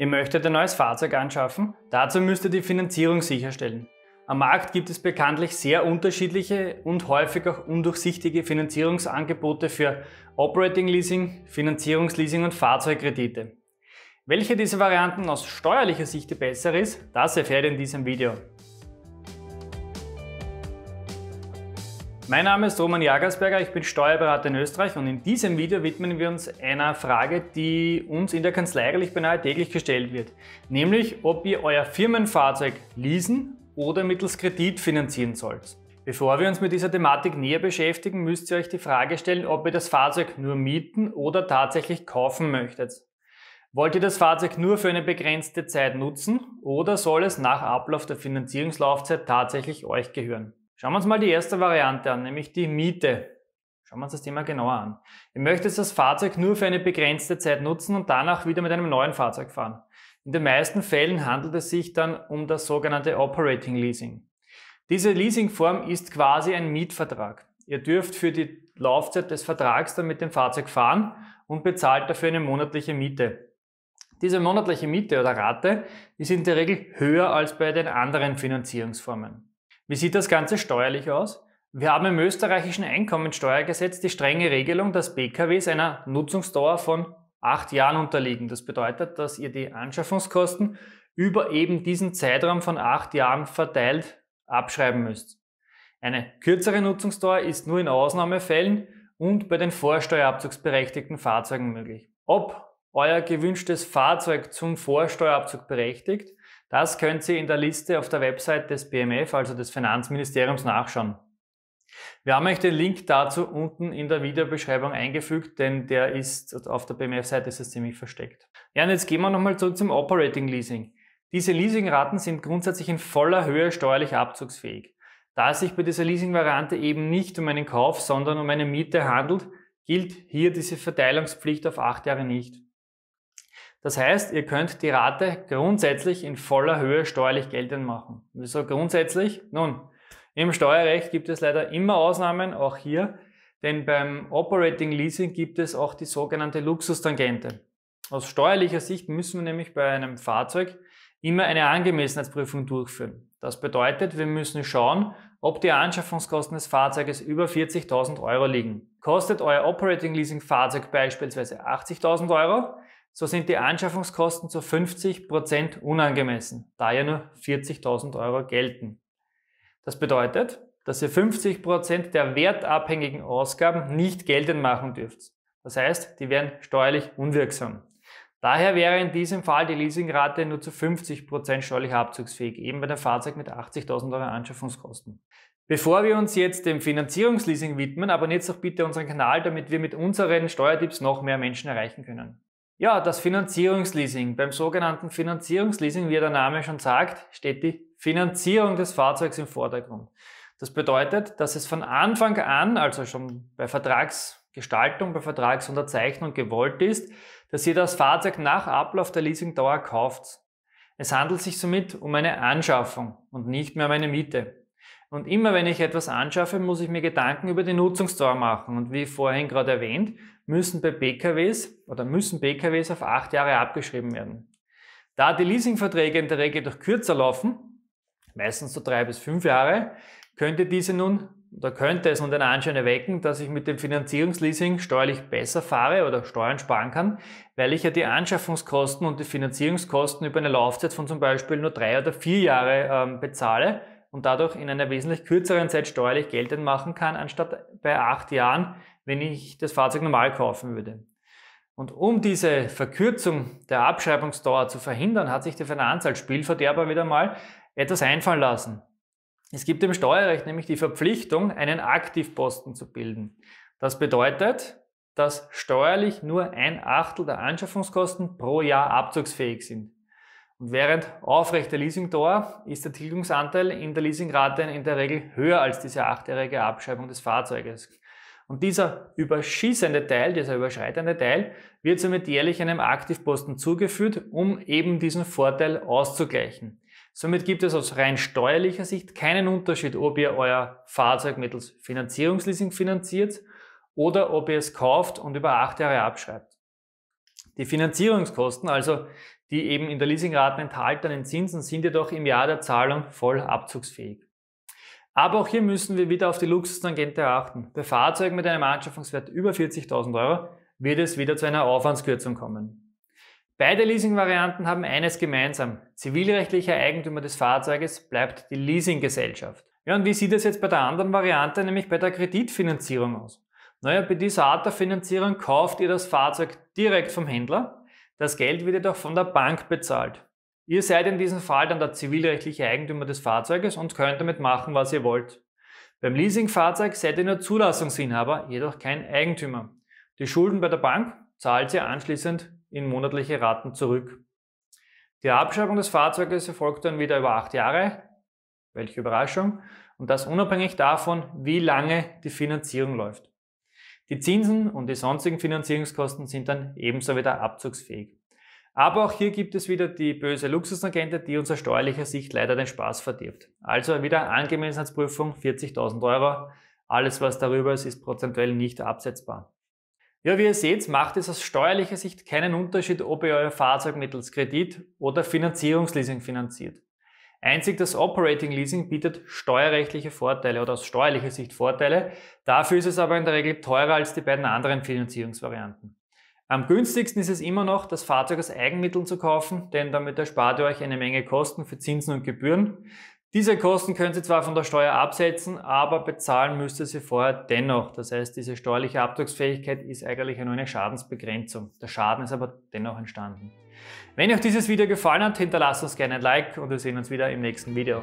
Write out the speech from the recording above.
Ihr möchtet ein neues Fahrzeug anschaffen? Dazu müsst ihr die Finanzierung sicherstellen. Am Markt gibt es bekanntlich sehr unterschiedliche und häufig auch undurchsichtige Finanzierungsangebote für Operating Leasing, Finanzierungsleasing und Fahrzeugkredite. Welche dieser Varianten aus steuerlicher Sicht die bessere ist, das erfährt ihr in diesem Video. Mein Name ist Roman Jagersberger, ich bin Steuerberater in Österreich und in diesem Video widmen wir uns einer Frage, die uns in der Kanzlei eigentlich beinahe täglich gestellt wird, nämlich ob ihr euer Firmenfahrzeug leasen oder mittels Kredit finanzieren sollt. Bevor wir uns mit dieser Thematik näher beschäftigen, müsst ihr euch die Frage stellen, ob ihr das Fahrzeug nur mieten oder tatsächlich kaufen möchtet. Wollt ihr das Fahrzeug nur für eine begrenzte Zeit nutzen oder soll es nach Ablauf der Finanzierungslaufzeit tatsächlich euch gehören? Schauen wir uns mal die erste Variante an, nämlich die Miete. Schauen wir uns das Thema genauer an. Ihr möchtet das Fahrzeug nur für eine begrenzte Zeit nutzen und danach wieder mit einem neuen Fahrzeug fahren. In den meisten Fällen handelt es sich dann um das sogenannte Operating Leasing. Diese Leasingform ist quasi ein Mietvertrag. Ihr dürft für die Laufzeit des Vertrags dann mit dem Fahrzeug fahren und bezahlt dafür eine monatliche Miete. Diese monatliche Miete oder Rate ist in der Regel höher als bei den anderen Finanzierungsformen. Wie sieht das Ganze steuerlich aus? Wir haben im österreichischen Einkommensteuergesetz die strenge Regelung, dass BKWs einer Nutzungsdauer von acht Jahren unterliegen. Das bedeutet, dass ihr die Anschaffungskosten über eben diesen Zeitraum von acht Jahren verteilt abschreiben müsst. Eine kürzere Nutzungsdauer ist nur in Ausnahmefällen und bei den vorsteuerabzugsberechtigten Fahrzeugen möglich. Ob euer gewünschtes Fahrzeug zum Vorsteuerabzug berechtigt, das könnt ihr in der Liste auf der Website des BMF, also des Finanzministeriums, nachschauen. Wir haben euch den Link dazu unten in der Videobeschreibung eingefügt, denn der ist auf der BMF-Seite ist es ziemlich versteckt. Ja, und jetzt gehen wir nochmal zurück zum Operating Leasing. Diese Leasingraten sind grundsätzlich in voller Höhe steuerlich abzugsfähig. Da es sich bei dieser Leasingvariante eben nicht um einen Kauf, sondern um eine Miete handelt, gilt hier diese Verteilungspflicht auf acht Jahre nicht. Das heißt, ihr könnt die Rate grundsätzlich in voller Höhe steuerlich geltend machen. Wieso grundsätzlich? Nun, im Steuerrecht gibt es leider immer Ausnahmen, auch hier, denn beim Operating Leasing gibt es auch die sogenannte Luxustangente. Aus steuerlicher Sicht müssen wir nämlich bei einem Fahrzeug immer eine Angemessenheitsprüfung durchführen. Das bedeutet, wir müssen schauen, ob die Anschaffungskosten des Fahrzeuges über 40.000 Euro liegen. Kostet euer Operating Leasing Fahrzeug beispielsweise 80.000 Euro, so sind die Anschaffungskosten zu 50% Prozent unangemessen, da ja nur 40.000 Euro gelten. Das bedeutet, dass ihr 50% Prozent der wertabhängigen Ausgaben nicht geltend machen dürft. Das heißt, die wären steuerlich unwirksam. Daher wäre in diesem Fall die Leasingrate nur zu 50% Prozent steuerlich abzugsfähig, eben bei einem Fahrzeug mit 80.000 Euro Anschaffungskosten. Bevor wir uns jetzt dem Finanzierungsleasing widmen, abonniert doch bitte unseren Kanal, damit wir mit unseren Steuertipps noch mehr Menschen erreichen können. Ja, das Finanzierungsleasing. Beim sogenannten Finanzierungsleasing, wie der Name schon sagt, steht die Finanzierung des Fahrzeugs im Vordergrund. Das bedeutet, dass es von Anfang an, also schon bei Vertragsgestaltung, bei Vertragsunterzeichnung gewollt ist, dass ihr das Fahrzeug nach Ablauf der Leasingdauer kauft. Es handelt sich somit um eine Anschaffung und nicht mehr um eine Miete. Und immer wenn ich etwas anschaffe, muss ich mir Gedanken über die Nutzungsdauer machen. Und wie vorhin gerade erwähnt, müssen bei PKWs oder müssen PKWs auf acht Jahre abgeschrieben werden. Da die Leasingverträge in der Regel durch kürzer laufen, meistens so drei bis fünf Jahre, könnte diese nun oder könnte es nun den Anschein erwecken, dass ich mit dem Finanzierungsleasing steuerlich besser fahre oder Steuern sparen kann, weil ich ja die Anschaffungskosten und die Finanzierungskosten über eine Laufzeit von zum Beispiel nur drei oder vier Jahre ähm, bezahle und dadurch in einer wesentlich kürzeren Zeit steuerlich geltend machen kann, anstatt bei acht Jahren, wenn ich das Fahrzeug normal kaufen würde. Und um diese Verkürzung der Abschreibungsdauer zu verhindern, hat sich die Finanz als Spielverderber wieder mal etwas einfallen lassen. Es gibt im Steuerrecht nämlich die Verpflichtung, einen Aktivposten zu bilden. Das bedeutet, dass steuerlich nur ein Achtel der Anschaffungskosten pro Jahr abzugsfähig sind. Und während aufrechter Leasingdauer ist der Tilgungsanteil in der Leasingrate in der Regel höher als diese achtjährige Abschreibung des Fahrzeuges. Und dieser überschießende Teil, dieser überschreitende Teil, wird somit jährlich einem Aktivposten zugeführt, um eben diesen Vorteil auszugleichen. Somit gibt es aus rein steuerlicher Sicht keinen Unterschied, ob ihr euer Fahrzeug mittels Finanzierungsleasing finanziert oder ob ihr es kauft und über acht Jahre abschreibt. Die Finanzierungskosten, also die eben in der Leasingraten enthaltenen Zinsen sind jedoch im Jahr der Zahlung voll abzugsfähig. Aber auch hier müssen wir wieder auf die Luxustangente achten. Bei Fahrzeugen mit einem Anschaffungswert über 40.000 Euro wird es wieder zu einer Aufwandskürzung kommen. Beide Leasingvarianten haben eines gemeinsam. Zivilrechtlicher Eigentümer des Fahrzeuges bleibt die Leasinggesellschaft. Ja, und wie sieht es jetzt bei der anderen Variante, nämlich bei der Kreditfinanzierung aus? Naja, bei dieser Art der Finanzierung kauft ihr das Fahrzeug direkt vom Händler das Geld wird jedoch von der Bank bezahlt. Ihr seid in diesem Fall dann der zivilrechtliche Eigentümer des Fahrzeuges und könnt damit machen, was ihr wollt. Beim Leasingfahrzeug seid ihr nur Zulassungsinhaber, jedoch kein Eigentümer. Die Schulden bei der Bank zahlt ihr anschließend in monatliche Raten zurück. Die Abschreibung des Fahrzeuges erfolgt dann wieder über acht Jahre, welche Überraschung, und das unabhängig davon, wie lange die Finanzierung läuft. Die Zinsen und die sonstigen Finanzierungskosten sind dann ebenso wieder abzugsfähig. Aber auch hier gibt es wieder die böse Luxusagente, die uns aus steuerlicher Sicht leider den Spaß verdirbt. Also wieder Angemessenheitsprüfung 40.000 Euro. Alles, was darüber ist, ist prozentuell nicht absetzbar. Ja, wie ihr seht, macht es aus steuerlicher Sicht keinen Unterschied, ob ihr euer Fahrzeug mittels Kredit oder Finanzierungsleasing finanziert. Einzig das Operating Leasing bietet steuerrechtliche Vorteile oder aus steuerlicher Sicht Vorteile. Dafür ist es aber in der Regel teurer als die beiden anderen Finanzierungsvarianten. Am günstigsten ist es immer noch, das Fahrzeug aus Eigenmitteln zu kaufen, denn damit erspart ihr euch eine Menge Kosten für Zinsen und Gebühren. Diese Kosten können Sie zwar von der Steuer absetzen, aber bezahlen müsst ihr sie vorher dennoch. Das heißt, diese steuerliche Abzugsfähigkeit ist eigentlich nur eine Schadensbegrenzung. Der Schaden ist aber dennoch entstanden. Wenn euch dieses Video gefallen hat, hinterlasst uns gerne ein Like und wir sehen uns wieder im nächsten Video.